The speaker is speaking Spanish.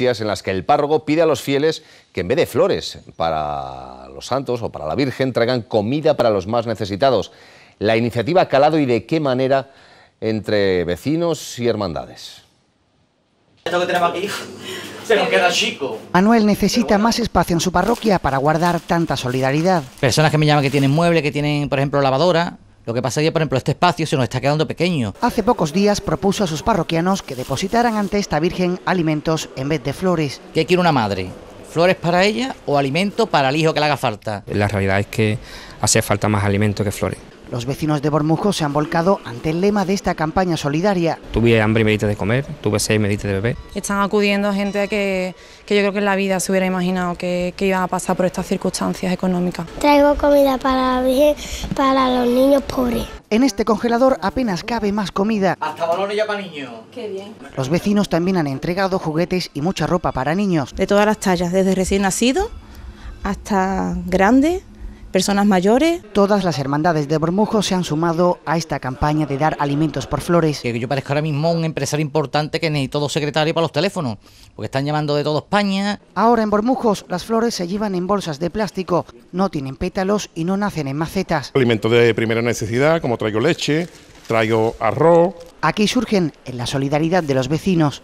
en las que el párroco pide a los fieles que en vez de flores para los santos o para la Virgen traigan comida para los más necesitados. La iniciativa ha calado y de qué manera entre vecinos y hermandades. Manuel necesita más espacio en su parroquia para guardar tanta solidaridad. Personas que me llaman que tienen mueble, que tienen, por ejemplo, lavadora, lo que pasa es que, por ejemplo, este espacio se nos está quedando pequeño. Hace pocos días propuso a sus parroquianos que depositaran ante esta Virgen alimentos en vez de flores. ¿Qué quiere una madre? ¿Flores para ella o alimento para el hijo que le haga falta? La realidad es que hace falta más alimento que flores. Los vecinos de Bormujo se han volcado ante el lema de esta campaña solidaria. Tuve hambre y me de comer, tuve sed y me de beber. Están acudiendo gente que, que, yo creo que en la vida se hubiera imaginado que, que iban a pasar por estas circunstancias económicas. Traigo comida para, para los niños pobres. En este congelador apenas cabe más comida. Hasta balones ya para niños. Qué bien. Los vecinos también han entregado juguetes y mucha ropa para niños. De todas las tallas, desde recién nacido hasta grande personas mayores. Todas las hermandades de Bormujos se han sumado a esta campaña de dar alimentos por flores. Que yo parezca ahora mismo un empresario importante que necesito dos secretario para los teléfonos, porque están llamando de toda España. Ahora en Bormujos las flores se llevan en bolsas de plástico, no tienen pétalos y no nacen en macetas. Alimentos de primera necesidad, como traigo leche, traigo arroz. Aquí surgen en la solidaridad de los vecinos.